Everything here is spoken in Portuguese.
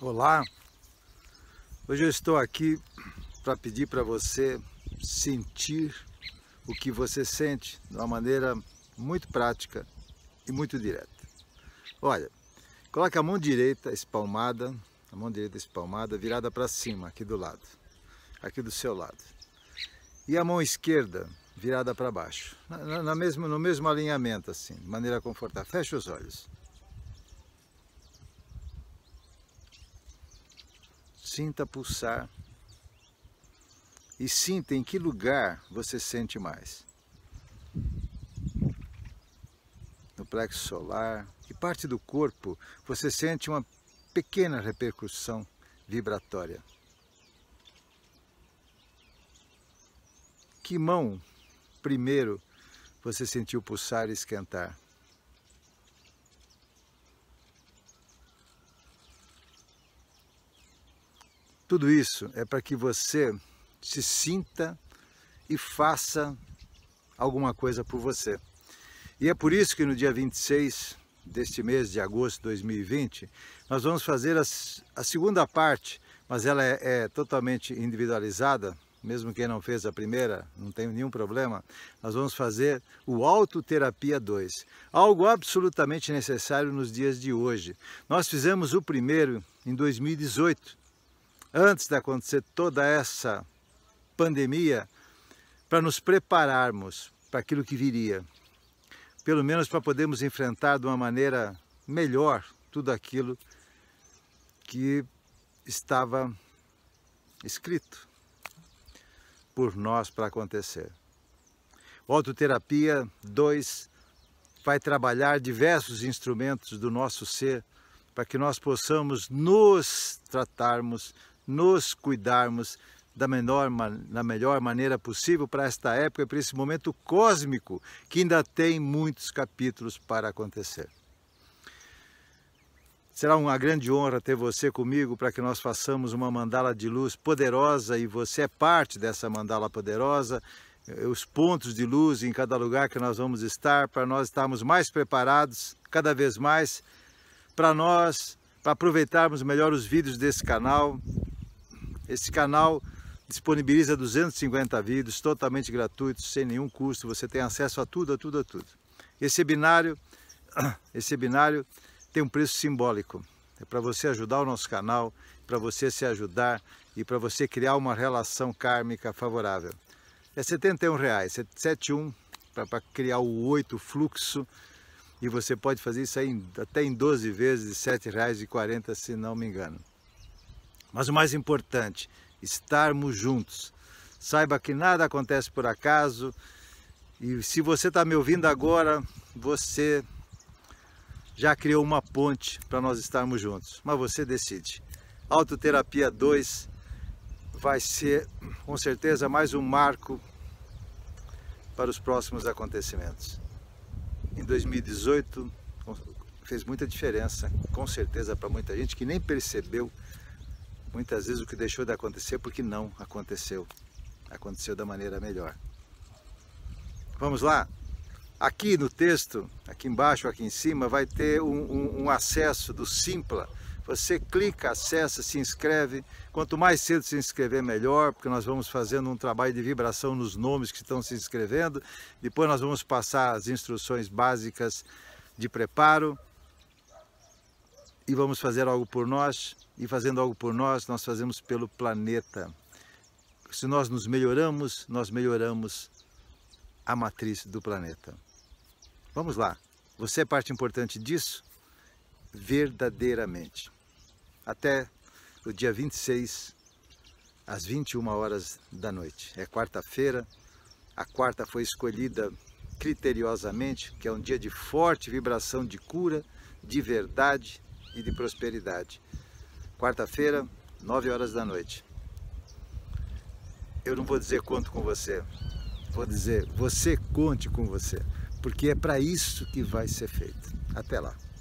Olá, hoje eu estou aqui para pedir para você sentir o que você sente de uma maneira muito prática e muito direta. Olha, coloque a mão direita espalmada, a mão direita espalmada virada para cima aqui do lado, aqui do seu lado, e a mão esquerda virada para baixo, na, na, mesmo, no mesmo alinhamento assim, de maneira confortável. Feche os olhos. Sinta pulsar e sinta em que lugar você sente mais. No plexo solar, que parte do corpo você sente uma pequena repercussão vibratória. Que mão primeiro você sentiu pulsar e esquentar? Tudo isso é para que você se sinta e faça alguma coisa por você. E é por isso que no dia 26 deste mês de agosto de 2020, nós vamos fazer a, a segunda parte, mas ela é, é totalmente individualizada, mesmo quem não fez a primeira, não tem nenhum problema, nós vamos fazer o Autoterapia 2, algo absolutamente necessário nos dias de hoje. Nós fizemos o primeiro em 2018, antes de acontecer toda essa pandemia, para nos prepararmos para aquilo que viria, pelo menos para podermos enfrentar de uma maneira melhor tudo aquilo que estava escrito por nós para acontecer. Autoterapia 2 vai trabalhar diversos instrumentos do nosso ser para que nós possamos nos tratarmos nos cuidarmos da, menor, da melhor maneira possível para esta época, para esse momento cósmico que ainda tem muitos capítulos para acontecer. Será uma grande honra ter você comigo para que nós façamos uma mandala de luz poderosa e você é parte dessa mandala poderosa. Eh, os pontos de luz em cada lugar que nós vamos estar, para nós estarmos mais preparados cada vez mais, para nós, para aproveitarmos melhor os vídeos desse canal, esse canal disponibiliza 250 vídeos totalmente gratuitos, sem nenhum custo, você tem acesso a tudo, a tudo, a tudo. Esse binário, esse binário tem um preço simbólico. É para você ajudar o nosso canal, para você se ajudar e para você criar uma relação kármica favorável. É R$ 71, reais, 71 para criar o 8 fluxo e você pode fazer isso aí até em 12 vezes de R$ 7,40, se não me engano. Mas o mais importante, estarmos juntos. Saiba que nada acontece por acaso. E se você está me ouvindo agora, você já criou uma ponte para nós estarmos juntos. Mas você decide. Autoterapia 2 vai ser com certeza mais um marco para os próximos acontecimentos. Em 2018 fez muita diferença, com certeza para muita gente que nem percebeu muitas vezes o que deixou de acontecer é porque não aconteceu. Aconteceu da maneira melhor. Vamos lá? Aqui no texto, aqui embaixo, aqui em cima, vai ter um, um, um acesso do Simpla. Você clica, acessa, se inscreve. Quanto mais cedo se inscrever, melhor, porque nós vamos fazendo um trabalho de vibração nos nomes que estão se inscrevendo. Depois nós vamos passar as instruções básicas de preparo e vamos fazer algo por nós, e fazendo algo por nós, nós fazemos pelo planeta. Se nós nos melhoramos, nós melhoramos a matriz do planeta. Vamos lá, você é parte importante disso? Verdadeiramente. Até o dia 26, às 21 horas da noite. É quarta-feira, a quarta foi escolhida criteriosamente, que é um dia de forte vibração de cura, de verdade, e de prosperidade. Quarta-feira, 9 horas da noite. Eu não vou dizer conto com você, vou dizer você conte com você, porque é para isso que vai ser feito. Até lá.